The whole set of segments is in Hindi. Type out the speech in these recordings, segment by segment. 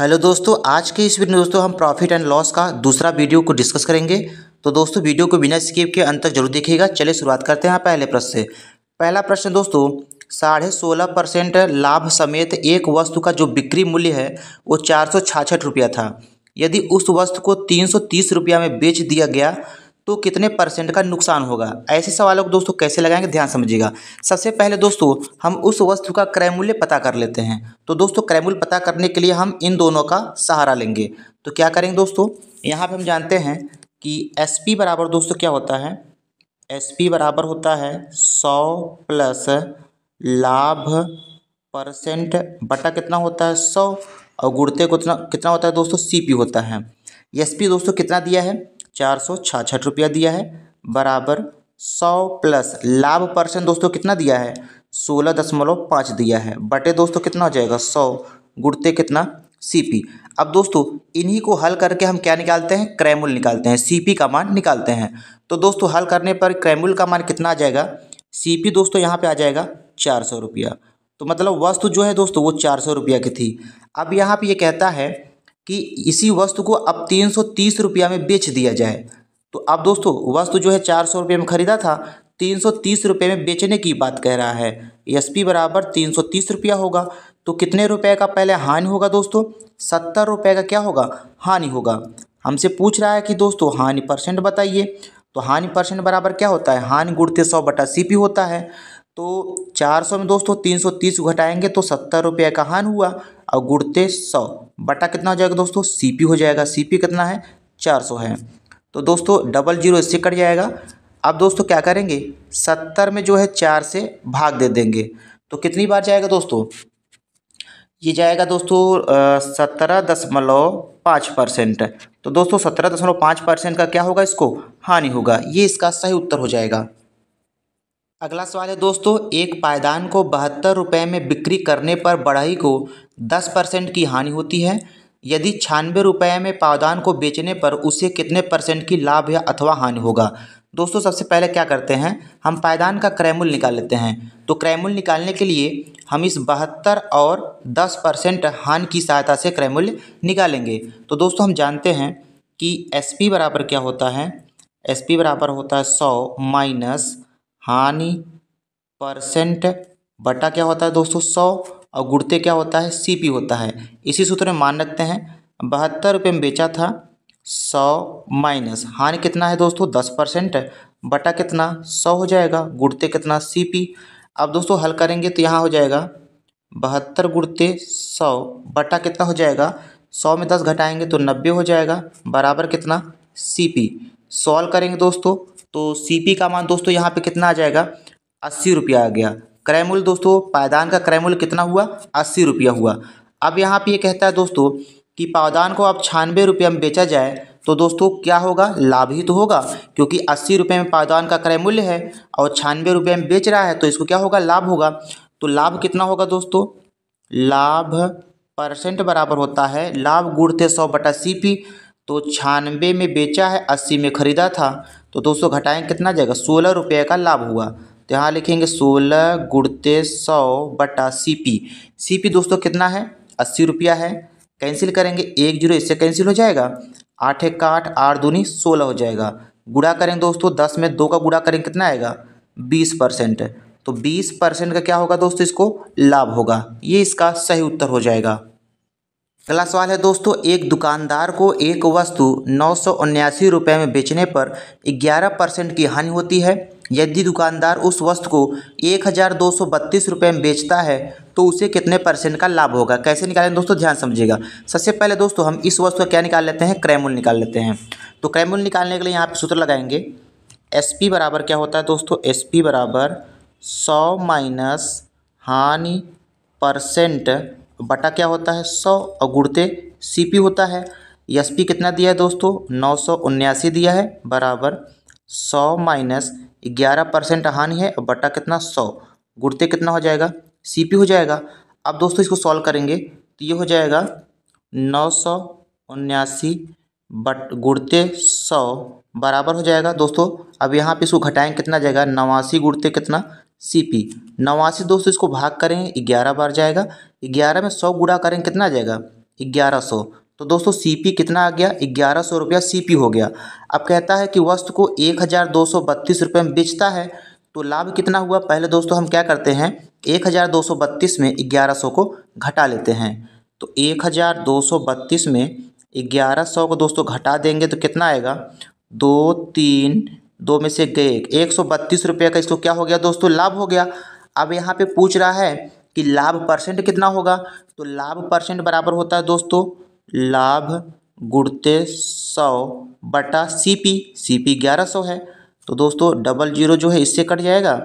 हेलो दोस्तों आज के इस वीडियो में दोस्तों हम प्रॉफिट एंड लॉस का दूसरा वीडियो को डिस्कस करेंगे तो दोस्तों वीडियो को बिना स्किप के अंत तक जरूर देखिएगा चलिए शुरुआत करते हैं पहले प्रश्न से पहला प्रश्न दोस्तों साढ़े सोलह परसेंट लाभ समेत एक वस्तु का जो बिक्री मूल्य है वो चार सौ था यदि उस वस्तु को तीन सौ में बेच दिया गया तो कितने परसेंट का नुकसान होगा ऐसे सवालों को दोस्तों कैसे लगाएंगे ध्यान समझिएगा सबसे पहले दोस्तों हम उस वस्तु का क्रय मूल्य पता कर लेते हैं तो दोस्तों क्रय मूल्य पता करने के लिए हम इन दोनों का सहारा लेंगे तो क्या करेंगे दोस्तों यहाँ पर हम जानते हैं कि एस पी बराबर दोस्तों क्या होता है एस पी बराबर होता है सौ प्लस लाभ परसेंट बटा कितना होता है सौ और गुड़ते को कितना कितना होता है दोस्तों सी पी होता है एस पी दोस्तों कितना दिया है चार सौ छाछठ रुपया दिया है बराबर सौ प्लस लाभ परसेंट दोस्तों कितना दिया है सोलह दशमलव पाँच दिया है बटे दोस्तों कितना हो जाएगा सौ गुड़ते कितना सीपी अब दोस्तों इन्हीं को हल करके हम क्या निकालते हैं क्रैमुल निकालते हैं सीपी का मान निकालते हैं तो दोस्तों हल करने पर क्रैमुल का मान कितना आ जाएगा सीपी दोस्तों यहाँ पर आ जाएगा चार सौ रुपया तो मतलब वस्तु जो है दोस्तों वो चार सौ रुपया की थी अब यहाँ पे ये कहता है कि इसी वस्तु को अब तीन सौ तीस रुपया में बेच दिया जाए तो अब दोस्तों वस्तु जो है चार सौ रुपये में ख़रीदा था तीन सौ तीस रुपये में बेचने की बात कह रहा है एस पी बराबर तीन सौ तीस रुपया होगा तो कितने रुपए का पहले हानि होगा दोस्तों सत्तर रुपये का क्या होगा हानि होगा हमसे पूछ रहा है कि दोस्तों हानि परसेंट बताइए तो हानि परसेंट बराबर क्या होता है हानि गुड़ते सौ बटा सी पी होता है तो चार सौ में दोस्तों तीन सौ तीस घटाएंगे तो सत्तर रुपये का हान हुआ और गुड़ते सौ बटा कितना हो जाएगा दोस्तों सीपी हो जाएगा सीपी कितना है चार सौ है तो दोस्तों डबल जीरो इससे कट जाएगा अब दोस्तों क्या करेंगे सत्तर में जो है चार से भाग दे देंगे तो कितनी बार जाएगा दोस्तों ये जाएगा दोस्तों सत्रह दशमलव पाँच परसेंट तो दोस्तों सत्रह दशमलव पाँच परसेंट का क्या होगा इसको हानि होगा ये इसका सही उत्तर हो जाएगा अगला सवाल है दोस्तों एक पायदान को बहत्तर रुपये में बिक्री करने पर बढ़ई को दस परसेंट की हानि होती है यदि छियानवे रुपये में पायदान को बेचने पर उसे कितने परसेंट की लाभ या अथवा हानि होगा दोस्तों सबसे पहले क्या करते हैं हम पायदान का क्रैमूल निकाल लेते हैं तो क्रैमूल निकालने के लिए हम इस बहत्तर और दस परसेंट हानि की सहायता से क्रयमूल्य निकालेंगे तो दोस्तों हम जानते हैं कि एस बराबर क्या होता है एस बराबर होता है सौ माइनस हानि परसेंट बटा क्या होता है दोस्तों सौ और गुड़ते क्या होता है सी पी होता है इसी सूत्र में मान रखते हैं बहत्तर रुपये में बेचा था सौ माइनस हानि कितना है दोस्तों दस परसेंट बटा कितना सौ हो जाएगा गुड़ते कितना सी पी अब दोस्तों हल करेंगे तो यहाँ हो जाएगा बहत्तर गुड़ते सौ बटा कितना हो जाएगा सौ में दस घटाएंगे तो नब्बे हो जाएगा बराबर कितना सी पी सॉल्व करेंगे दोस्तों तो सी का मान दोस्तों यहाँ पर कितना आ जाएगा अस्सी रुपया आ गया क्रय मूल्य दोस्तों पायदान का क्रय मूल्य कितना हुआ अस्सी रुपया हुआ अब यहाँ पे ये कहता है दोस्तों कि पायदान को अब छानबे रुपये में बेचा जाए तो दोस्तों क्या होगा लाभ ही तो होगा क्योंकि अस्सी रुपये में पायदान का क्रय मूल्य है और छानबे रुपये में बेच रहा है तो इसको क्या होगा लाभ होगा तो लाभ कितना होगा दोस्तों लाभ परसेंट बराबर होता है लाभ गुड़ते सौ बटा सी पी तो छियानवे में बेचा है अस्सी में ख़रीदा था तो दोस्तों घटाएँ कितना जाएगा सोलह रुपये का लाभ हुआ तो यहाँ लिखेंगे सोलह गुड़ते सौ बटा सी पी सी पी दोस्तों कितना है अस्सी रुपया है कैंसिल करेंगे एक जीरो इससे कैंसिल हो जाएगा आठ एक का आठ आठ दूनी सोलह हो जाएगा गुड़ा करेंगे दोस्तों दस में दो का गुड़ा करेंगे कितना आएगा बीस परसेंट तो बीस परसेंट का क्या होगा दोस्तों इसको लाभ होगा ये इसका सही उत्तर हो जाएगा अगला सवाल है दोस्तों एक दुकानदार को एक वस्तु नौ रुपए में बेचने पर 11 परसेंट की हानि होती है यदि दुकानदार उस वस्तु को एक रुपए में बेचता है तो उसे कितने परसेंट का लाभ होगा कैसे निकालें दोस्तों ध्यान समझिएगा सबसे पहले दोस्तों हम इस वस्तु का क्या निकाल लेते हैं क्रैमूल निकाल लेते हैं तो क्रैमूल निकालने के लिए यहाँ पर सूत्र लगाएंगे एस पी बराबर क्या होता है दोस्तों एस पी बराबर सौ माइनस हानि परसेंट बटा क्या होता है सौ और गुड़ते सी पी होता है एस पी कितना दिया है दोस्तों नौ सौ उन्यासी दिया है बराबर सौ माइनस ग्यारह परसेंट हानि है और बटा कितना सौ गुड़ते कितना हो जाएगा सी पी हो जाएगा अब दोस्तों इसको सॉल्व करेंगे तो ये हो जाएगा नौ सौ उन्यासी बट गुड़ते सौ बराबर हो जाएगा दोस्तों अब यहाँ पे इसको घटाएँ कितना जाएगा नवासी गुड़ते कितना सी पी नवासी दोस्तों इसको भाग करें ग्यारह बार जाएगा ग्यारह में सौ गुड़ा करें कितना आ जाएगा ग्यारह सौ तो दोस्तों सी पी कितना आ गया ग्यारह सौ रुपया सी पी हो गया अब कहता है कि वस्तु को एक हज़ार दो सौ बत्तीस रुपये में बेचता है तो लाभ कितना हुआ पहले दोस्तों हम क्या करते हैं एक हज़ार दो सौ बत्तीस में ग्यारह सौ को घटा लेते हैं तो एक हज़ार दो सौ बत्तीस में ग्यारह सौ को दोस्तों घटा देंगे तो कितना आएगा दो तीन दो में से गए एक सौ बत्तीस रुपये का इसको क्या हो गया दोस्तों लाभ हो गया अब यहाँ पे पूछ रहा है कि लाभ परसेंट कितना होगा तो लाभ परसेंट बराबर होता है दोस्तों लाभ गुड़ते सौ बटा सी पी सी पी ग्यारह सौ है तो दोस्तों डबल जीरो जो है इससे कट जाएगा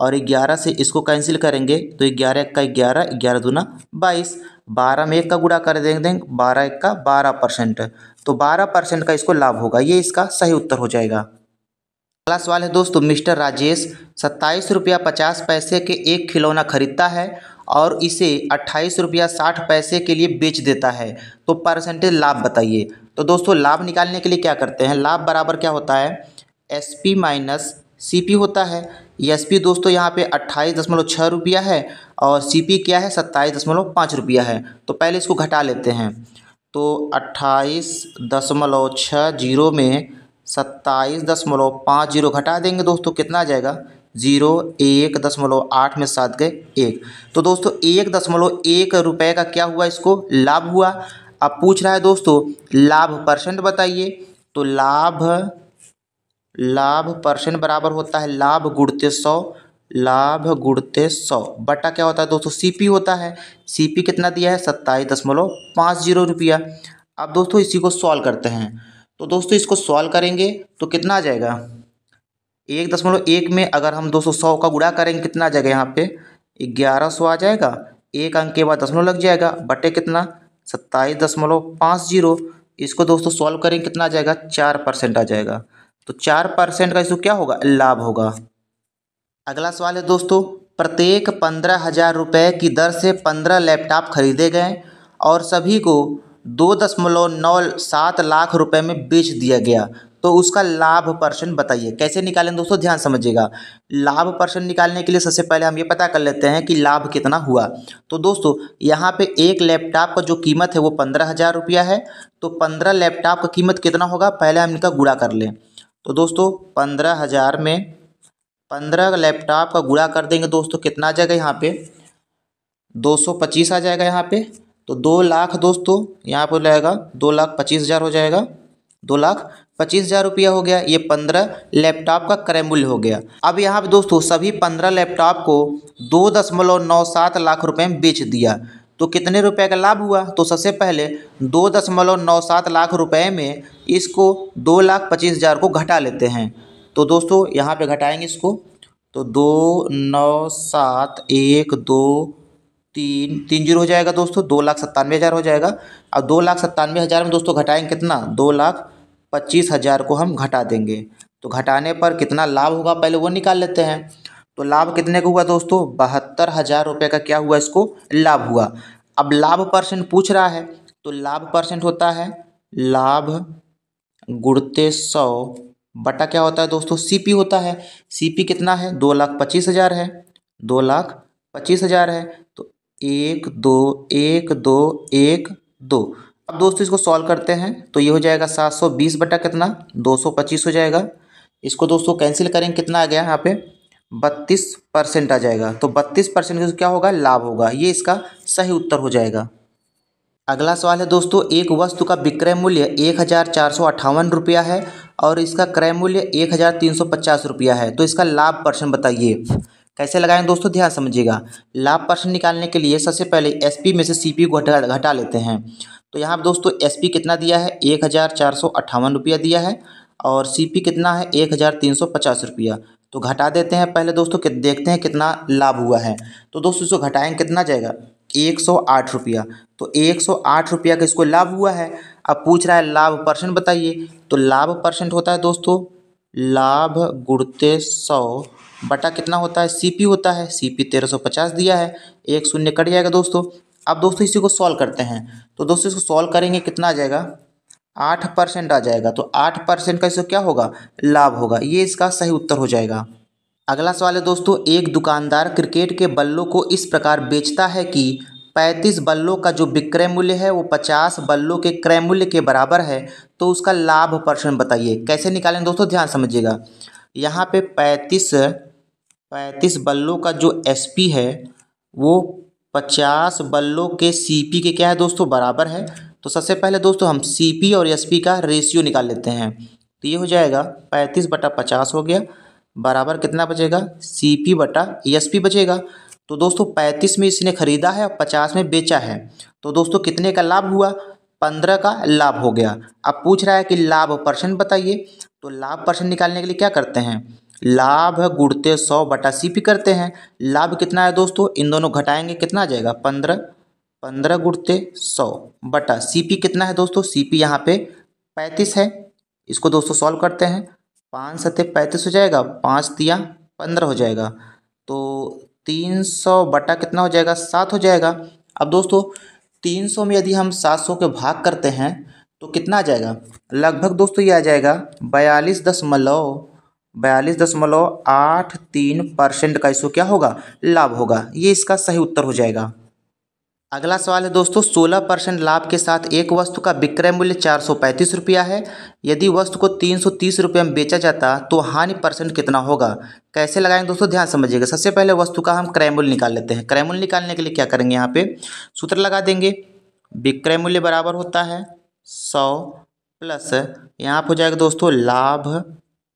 और ग्यारह से इसको कैंसिल करेंगे तो ग्यारह एक का ग्यारह ग्यारह दूना बाईस बारह में एक का गुड़ा कर देंगे देंगे बारह एक का बारह परसेंट तो बारह परसेंट का इसको लाभ होगा ये इसका सही उत्तर हो जाएगा अगला सवाल है दोस्तों मिस्टर राजेश सत्ताईस रुपया पचास पैसे के एक खिलौना खरीदता है और इसे अट्ठाईस रुपया साठ पैसे के लिए बेच देता है तो परसेंटेज लाभ बताइए तो दोस्तों लाभ निकालने के लिए क्या करते हैं लाभ बराबर क्या होता है S P minus C P होता है एस पी दोस्तों यहाँ पे अट्ठाईस दशमलव छः रुपया है और सी पी क्या है सत्ताईस दशमलव पाँच रुपया है तो पहले इसको घटा लेते हैं तो अट्ठाईस दशमलव छः जीरो में सत्ताईस दशमलव पाँच जीरो घटा देंगे दोस्तों कितना आ जाएगा जीरो एक दशमलव आठ में सात गए एक तो दोस्तों एक दशमलव एक रुपये का क्या हुआ इसको लाभ हुआ अब पूछ रहा है दोस्तों लाभ परसेंट बताइए तो लाभ लाभ परसेंट बराबर होता है लाभ गुड़ते सौ लाभ गुड़ते सौ बटा क्या होता है दोस्तों सीपी होता है सीपी कितना दिया है सत्ताईस दशमलव पाँच जीरो रुपया अब दोस्तों इसी को सॉल्व करते हैं तो दोस्तों इसको सॉल्व करेंगे तो कितना आ जाएगा एक दशमलव एक में अगर हम दो सौ का गुड़ा करेंगे कितना आ जाएगा यहाँ पे ग्यारह सौ आ जाएगा एक अंक के बाद दशमलव लग जाएगा बटे कितना सत्ताईस दशमलव पाँच जीरो इसको दोस्तों सॉल्व करेंगे कितना आ जाएगा चार परसेंट आ जाएगा तो चार परसेंट का इसको क्या होगा लाभ होगा अगला सवाल है दोस्तों प्रत्येक पंद्रह हज़ार रुपये की दर से पंद्रह लैपटॉप खरीदे गए और सभी को दो दशमलव नौ सात लाख रुपए में बेच दिया गया तो उसका लाभ पर्सेंट बताइए कैसे निकालें दोस्तों ध्यान समझिएगा लाभ पर्सेंट निकालने के लिए सबसे पहले हम ये पता कर लेते हैं कि लाभ कितना हुआ तो दोस्तों यहाँ पे एक लैपटॉप का जो कीमत है वो पंद्रह हज़ार रुपया है तो पंद्रह लैपटॉप का कीमत कितना होगा पहले हम इनका गुड़ा कर लें तो दोस्तों पंद्रह हज़ार में पंद्रह लैपटॉप का गुड़ा कर देंगे दोस्तों कितना आ जाएगा यहाँ पे दो सौ पच्चीस आ जाएगा यहाँ पे तो दो लाख दोस्तों यहाँ पर जाएगा दो लाख पच्चीस हज़ार हो जाएगा दो लाख पच्चीस हज़ार रुपया हो गया ये पंद्रह लैपटॉप का क्रय मूल्य हो गया अब यहाँ पर दोस्तों सभी पंद्रह लैपटॉप को दो दशमलव नौ सात लाख रुपए में बेच दिया तो कितने रुपए का लाभ हुआ तो सबसे पहले दो दशमलव नौ सात लाख रुपए में इसको दो लाख पच्चीस हज़ार को घटा लेते हैं तो दोस्तों यहाँ पर घटाएँगे इसको तो दो नौ सात एक दो तीन तीन जीरो हो जाएगा दोस्तों दो लाख सत्तानवे हज़ार हो जाएगा अब दो लाख सत्तानवे हज़ार में दोस्तों घटाएंगे कितना दो लाख पच्चीस हज़ार को हम घटा देंगे तो घटाने पर कितना लाभ होगा पहले वो निकाल लेते हैं तो लाभ कितने का हुआ दोस्तों बहत्तर हज़ार रुपये का क्या हुआ इसको लाभ हुआ अब लाभ परसेंट पूछ रहा है तो लाभ परसेंट होता है लाभ गुड़ते सौ बटा क्या होता है दोस्तों पी होता है पी कितना है दो लाख पच्चीस हज़ार है दो लाख पच्चीस हज़ार है तो एक दो एक दो एक दो अब दोस्तों इसको सॉल्व करते हैं तो ये हो जाएगा सात सौ बीस बटा कितना दो सौ पच्चीस हो जाएगा इसको दोस्तों कैंसिल करेंगे कितना आ गया यहाँ पे बत्तीस परसेंट आ जाएगा तो बत्तीस परसेंट क्या होगा लाभ होगा ये इसका सही उत्तर हो जाएगा अगला सवाल है दोस्तों एक वस्तु का विक्रय मूल्य एक हज़ार चार सौ अट्ठावन रुपया है और इसका क्रय मूल्य एक हज़ार तीन सौ पचास रुपया है तो इसका लाभ परसेंट बताइए कैसे लगाएंगे दोस्तों ध्यान समझिएगा लाभ परसेंट निकालने के लिए सबसे पहले एस में से सी को घटा घटा लेते हैं तो यहाँ पर दोस्तों एस कितना दिया है एक हज़ार चार सौ अट्ठावन रुपया दिया है और सी कितना है एक हज़ार तीन सौ पचास रुपया तो घटा देते हैं पहले दोस्तों कि देखते हैं कितना लाभ हुआ है तो दोस्तों इसको घटाएंगे कितना जाएगा एक सौ आठ रुपया तो एक सौ आठ रुपया का इसको लाभ हुआ है अब पूछ रहा है लाभ परसेंट बताइए तो लाभ परसेंट होता है दोस्तों लाभ गुड़ते सौ बटा कितना होता है सी पी होता है सी पी तेरह सौ पचास दिया है एक शून्य कट जाएगा दोस्तों अब दोस्तों इसी को सॉल्व करते हैं तो दोस्तों इसको सॉल्व करेंगे कितना आ जाएगा आठ परसेंट आ जाएगा तो आठ परसेंट का इसको क्या होगा लाभ होगा ये इसका सही उत्तर हो जाएगा अगला सवाल है दोस्तों एक दुकानदार क्रिकेट के बल्लों को इस प्रकार बेचता है कि पैंतीस बल्लों का जो विक्रय मूल्य है वो पचास बल्लों के क्रय मूल्य के बराबर है तो उसका लाभ परसेंट बताइए कैसे निकालें दोस्तों ध्यान समझिएगा यहाँ पर पैंतीस पैंतीस बल्लों का जो एस पी है वो पचास बल्लों के सी पी के क्या है दोस्तों बराबर है तो सबसे पहले दोस्तों हम सी पी और एस पी का रेशियो निकाल लेते हैं तो ये हो जाएगा पैंतीस बटा पचास हो गया बराबर कितना बचेगा सी पी बटा एस पी बचेगा तो दोस्तों पैंतीस में इसने ख़रीदा है और पचास में बेचा है तो दोस्तों कितने का लाभ हुआ पंद्रह का लाभ हो गया अब पूछ रहा है कि लाभ परसेंट बताइए तो लाभ परसेंट निकालने के लिए क्या करते हैं लाभ गुड़ते सौ बटा सी पी करते हैं लाभ कितना है दोस्तों इन दोनों घटाएंगे कितना आ जाएगा पंद्रह पंद्रह गुड़ते सौ बटा सी पी कितना है दोस्तों सी पी यहाँ पे पैंतीस है इसको दोस्तों सॉल्व करते हैं पाँच सत्य पैंतीस हो जाएगा पाँच तिया पंद्रह हो जाएगा तो तीन सौ बटा कितना हो जाएगा सात हो जाएगा अब दोस्तों तीन सौ में यदि हम सात सौ के भाग करते हैं तो कितना आ जाएगा लगभग दोस्तों ये आ जाएगा बयालीस दशमलव बयालीस दशमलव आठ तीन परसेंट का इसको क्या होगा लाभ होगा ये इसका सही उत्तर हो जाएगा अगला सवाल है दोस्तों 16 परसेंट लाभ के साथ एक वस्तु का विक्रय मूल्य चार सौ पैंतीस रुपया है यदि वस्तु को तीन सौ तीस रुपये में बेचा जाता तो हानि परसेंट कितना होगा कैसे लगाएंगे दोस्तों ध्यान समझिएगा सबसे पहले वस्तु का हम क्रय मूल्य निकाल लेते हैं क्रय मूल्य निकालने के लिए क्या करेंगे यहाँ पे सूत्र लगा देंगे विक्रय मूल्य बराबर होता है सौ प्लस यहाँ पर हो जाएगा दोस्तों लाभ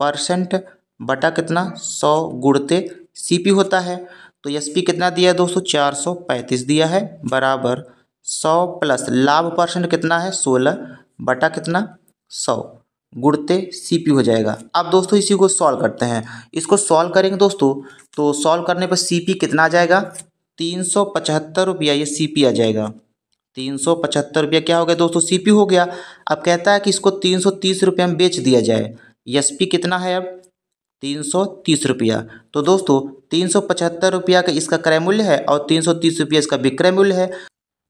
परसेंट बटा कितना सौ गुड़ते सी होता है तो एस पी कितना दिया है दोस्तों चार सौ पैंतीस दिया है बराबर सौ प्लस लाभ परसेंट कितना है सोलह बटा कितना सौ गुड़ते सी पी हो जाएगा अब दोस्तों इसी को सॉल्व करते हैं इसको सॉल्व करेंगे दोस्तों तो सॉल्व करने पर सी पी कितना आ जाएगा तीन सौ पचहत्तर रुपया ये सी पी आ जाएगा तीन सौ पचहत्तर रुपया क्या हो गया दोस्तों सी पी हो गया अब कहता है कि इसको तीन सौ तीस रुपये में बेच दिया जाए एस पी कितना है अब तीन सौ तीस रुपया तो दोस्तों तीन सौ पचहत्तर रुपया का इसका क्रय मूल्य है और तीन सौ तीस रुपया इसका विक्रय मूल्य है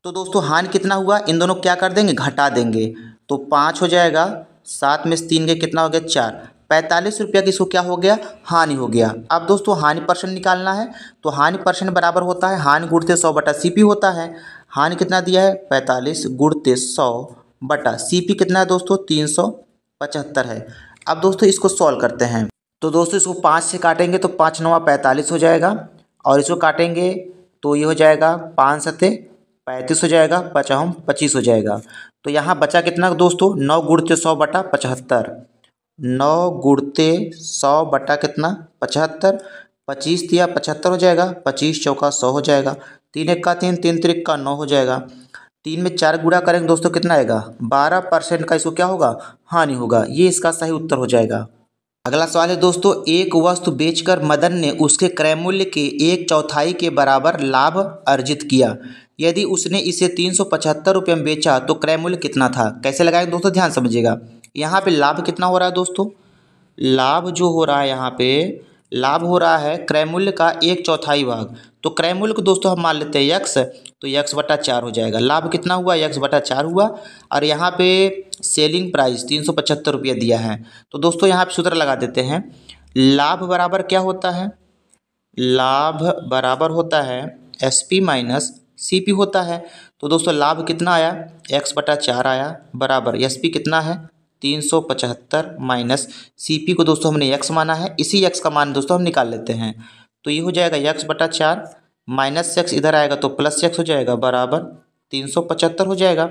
तो दोस्तों हान कितना हुआ इन दोनों क्या कर देंगे घटा देंगे तो पाँच हो जाएगा सात में से तीन के कितना हो गया चार पैंतालीस रुपया की इसको क्या हो गया हानि हो गया अब दोस्तों हानि परसेंट निकालना है तो हानि परसेंट बराबर होता है हानि गुड़ते सौ बटा सी पी होता है हानि कितना दिया है पैंतालीस गुड़ते सौ बटा सी पी कितना है दोस्तों तीन सौ पचहत्तर है अब दोस्तों इसको सॉल्व करते हैं तो दोस्तों इसको पाँच से काटेंगे तो पाँच नवा पैंतालीस हो जाएगा और इसको काटेंगे तो ये हो जाएगा पाँच सतह पैंतीस हो जाएगा पचाहम पच्चीस हो जाएगा तो यहाँ बचा कितना दोस्तों नौ गुड़ते सौ बटा पचहत्तर नौ गुड़ते सौ बटा कितना पचहत्तर पच्चीस दिया पचहत्तर हो जाएगा पच्चीस चौका सौ हो जाएगा तीन एक का तीन तीन त्रिक का नौ हो जाएगा तीन में चार गुड़ा करेंगे दोस्तों कितना आएगा बारह परसेंट का इसको क्या होगा हानि होगा ये इसका सही उत्तर हो जाएगा अगला सवाल है दोस्तों एक वस्तु बेचकर मदन ने उसके क्रय मूल्य के एक चौथाई के बराबर लाभ अर्जित किया यदि उसने इसे तीन सौ पचहत्तर रुपये में बेचा तो क्रय मूल्य कितना था कैसे लगाएंगे दोस्तों ध्यान समझिएगा यहाँ पे लाभ कितना हो रहा है दोस्तों लाभ जो हो रहा है यहाँ पे लाभ हो रहा है क्रय मूल्य का एक चौथाई भाग तो क्रय मूल्य को दोस्तों हम मान लेते हैं यक्स तो यक्स बटा चार हो जाएगा लाभ कितना हुआ यक्स बटा चार हुआ और यहाँ पे सेलिंग प्राइस तीन सौ पचहत्तर रुपये दिया है तो दोस्तों यहाँ पे सूत्र लगा देते हैं लाभ बराबर क्या होता है लाभ बराबर होता है S P minus C P होता है तो दोस्तों लाभ कितना आया एक्स बटा चार आया बराबर एस पी कितना है तीन सौ पचहत्तर माइनस सी पी को दोस्तों हमने यक्स माना है इसी यक्स का मान दोस्तों हम निकाल लेते हैं तो ये हो जाएगा यक्स बटा चार माइनस यक्स इधर आएगा तो प्लस यक्स हो जाएगा बराबर तीन सौ पचहत्तर हो जाएगा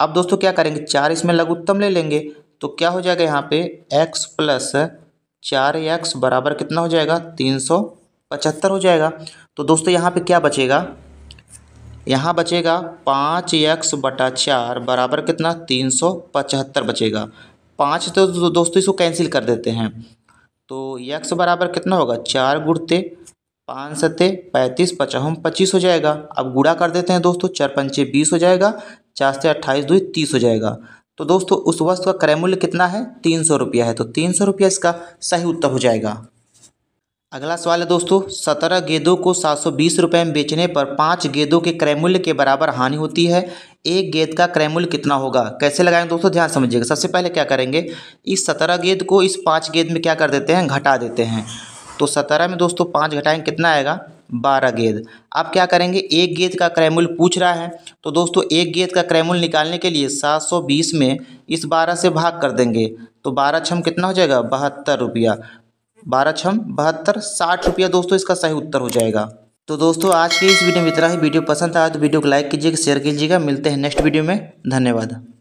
अब दोस्तों क्या करेंगे चार इसमें लघुत्तम ले लेंगे तो क्या हो जाएगा यहाँ पे एक्स प्लस चार एक्स बराबर कितना हो जाएगा तीन सौ पचहत्तर हो जाएगा तो दोस्तों यहाँ पे क्या बचेगा यहाँ बचेगा पाँच एक्स बटा चार बराबर कितना तीन सौ पचहत्तर बचेगा पाँच तो दोस्तों इसको कैंसिल कर देते हैं तो यक्स बराबर कितना होगा चार गुड़ते पाँच सत्ते पैंतीस पचहम पच्चीस हो जाएगा अब गुड़ा कर देते हैं दोस्तों चार पंचे बीस हो जाएगा चार से अट्ठाईस दुई तीस हो जाएगा तो दोस्तों उस वस्तु का क्रय मूल्य कितना है तीन सौ रुपया है तो तीन सौ रुपया इसका सही उत्तर हो जाएगा अगला सवाल है दोस्तों सत्रह गेंदों को सात सौ बीस रुपये में बेचने पर पाँच गेंदों के क्रयमूल्य के बराबर हानि होती है एक गेंद का क्रयमूल्य कितना होगा कैसे लगाएंगे दोस्तों ध्यान समझिएगा सबसे पहले क्या करेंगे इस सत्रह गेंद को इस पाँच गेंद में क्या कर देते हैं घटा देते हैं तो सत्रह में दोस्तों पाँच घटाएंगे कितना आएगा बारह गेंद अब क्या करेंगे एक गेंद का क्रयमूल्य पूछ रहा है तो दोस्तों एक गेंद का क्रयमूल्य निकालने के लिए सात सौ बीस में इस बारह से भाग कर देंगे तो बारह छम कितना हो जाएगा बहत्तर रुपया बारह छम बहत्तर साठ रुपया दोस्तों इसका सही उत्तर हो जाएगा तो दोस्तों आज के इस वीडियो में इतना ही वीडियो पसंद आया तो वीडियो को लाइक कीजिएगा शेयर कीजिएगा मिलते हैं नेक्स्ट वीडियो में धन्यवाद